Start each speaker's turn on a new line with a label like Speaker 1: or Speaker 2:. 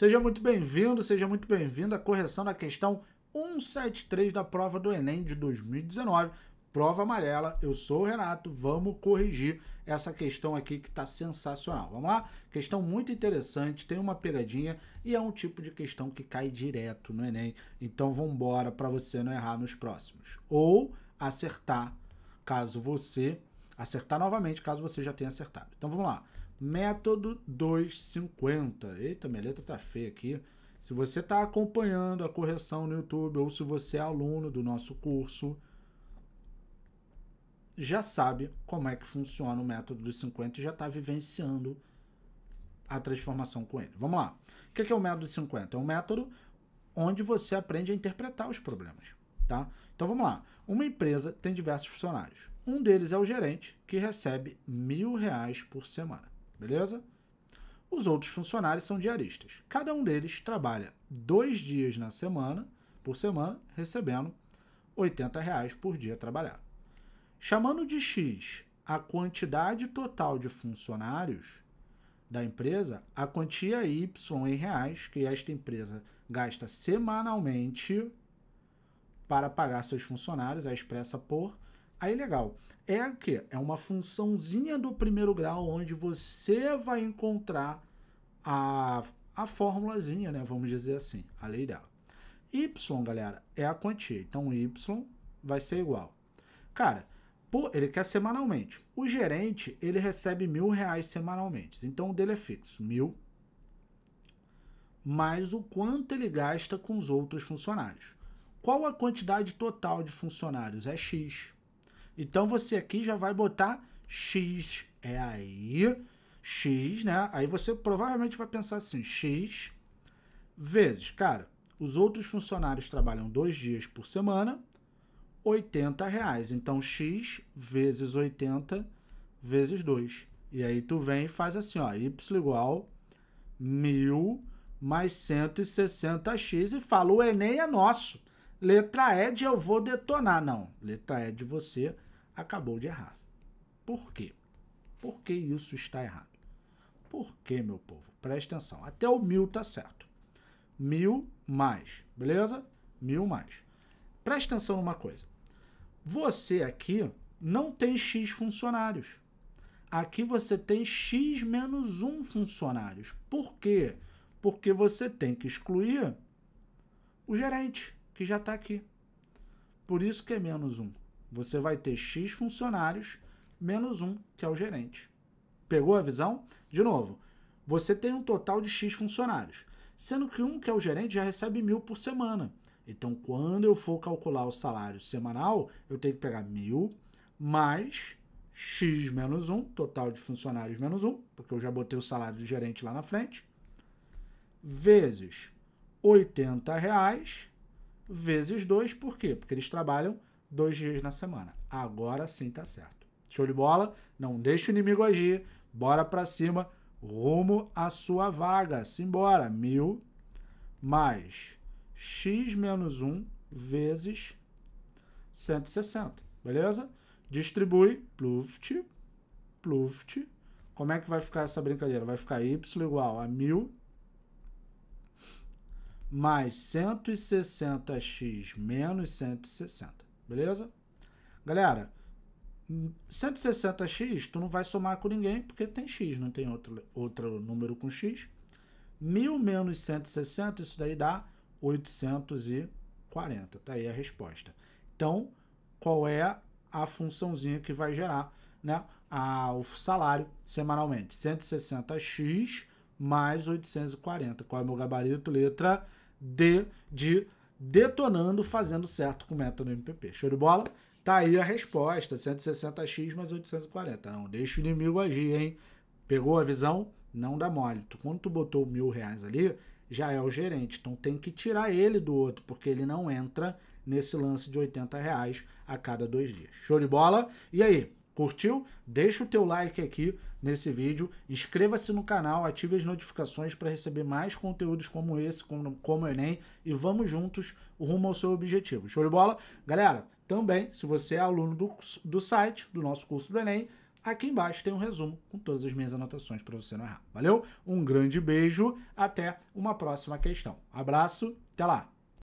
Speaker 1: Seja muito bem-vindo, seja muito bem-vinda à correção da questão 173 da prova do Enem de 2019, prova amarela. Eu sou o Renato, vamos corrigir essa questão aqui que está sensacional. Vamos lá? Questão muito interessante, tem uma pegadinha e é um tipo de questão que cai direto no Enem. Então vamos embora para você não errar nos próximos. Ou acertar, caso você acertar novamente, caso você já tenha acertado. Então vamos lá. Método 250. Eita, minha letra tá feia aqui. Se você está acompanhando a correção no YouTube ou se você é aluno do nosso curso, já sabe como é que funciona o método dos 50 e já está vivenciando a transformação com ele. Vamos lá. O que é, é o método dos 50? É um método onde você aprende a interpretar os problemas. Tá? Então vamos lá. Uma empresa tem diversos funcionários. Um deles é o gerente, que recebe mil reais por semana beleza? Os outros funcionários são diaristas. Cada um deles trabalha dois dias na semana, por semana, recebendo 80 reais por dia trabalhado. Chamando de X a quantidade total de funcionários da empresa, a quantia Y em reais que esta empresa gasta semanalmente para pagar seus funcionários é expressa por Aí legal. É o que? É uma funçãozinha do primeiro grau onde você vai encontrar a, a formulazinha, né? Vamos dizer assim, a lei dela. Y, galera, é a quantia. Então, Y vai ser igual. Cara, por, ele quer semanalmente. O gerente, ele recebe mil reais semanalmente. Então, o dele é fixo, mil. Mais o quanto ele gasta com os outros funcionários. Qual a quantidade total de funcionários? É X. Então você aqui já vai botar X. É aí, X, né? Aí você provavelmente vai pensar assim, X vezes, cara, os outros funcionários trabalham dois dias por semana, 80 reais. Então, X vezes 80 vezes 2. E aí tu vem e faz assim, ó, Y igual 1.000 mais 160x e fala, o Enem é nosso. Letra E de eu vou detonar. Não, letra E de você acabou de errar. Por quê? Por que isso está errado? Por que, meu povo? Presta atenção. Até o mil tá certo. Mil mais, beleza? Mil mais. Presta atenção numa coisa. Você aqui não tem X funcionários. Aqui você tem X menos 1 funcionários. Por quê? Porque você tem que excluir o gerente que já está aqui. Por isso que é menos um. Você vai ter X funcionários menos um, que é o gerente. Pegou a visão? De novo, você tem um total de X funcionários, sendo que um, que é o gerente, já recebe mil por semana. Então, quando eu for calcular o salário semanal, eu tenho que pegar mil mais X menos um, total de funcionários menos um, porque eu já botei o salário do gerente lá na frente, vezes 80 reais vezes 2, por quê? Porque eles trabalham dois dias na semana. Agora sim tá certo. Show de bola? Não deixa o inimigo agir. Bora para cima, rumo à sua vaga. Simbora. 1000 mais x menos 1 vezes 160. Beleza? Distribui. Pluft. Pluft. Como é que vai ficar essa brincadeira? Vai ficar y igual a 1000 mais 160x menos 160, beleza? Galera, 160x tu não vai somar com ninguém porque tem x, não tem outro, outro número com x. 1000 menos 160, isso daí dá 840, tá aí a resposta. Então, qual é a funçãozinha que vai gerar né, a, o salário semanalmente? 160x mais 840. Qual é o meu gabarito? Letra D de detonando, fazendo certo com o método MPP. Show de bola? Tá aí a resposta, 160x mais 840. Não deixa o inimigo agir, hein? Pegou a visão? Não dá mole. Tu, quando tu botou mil reais ali, já é o gerente. Então tem que tirar ele do outro, porque ele não entra nesse lance de 80 reais a cada dois dias. Show de bola? E aí, Curtiu? Deixa o teu like aqui nesse vídeo, inscreva-se no canal, ative as notificações para receber mais conteúdos como esse, como, como o Enem, e vamos juntos rumo ao seu objetivo. Show de bola? Galera, também, se você é aluno do, do site, do nosso curso do Enem, aqui embaixo tem um resumo com todas as minhas anotações para você não errar. Valeu? Um grande beijo, até uma próxima questão. Abraço, até lá!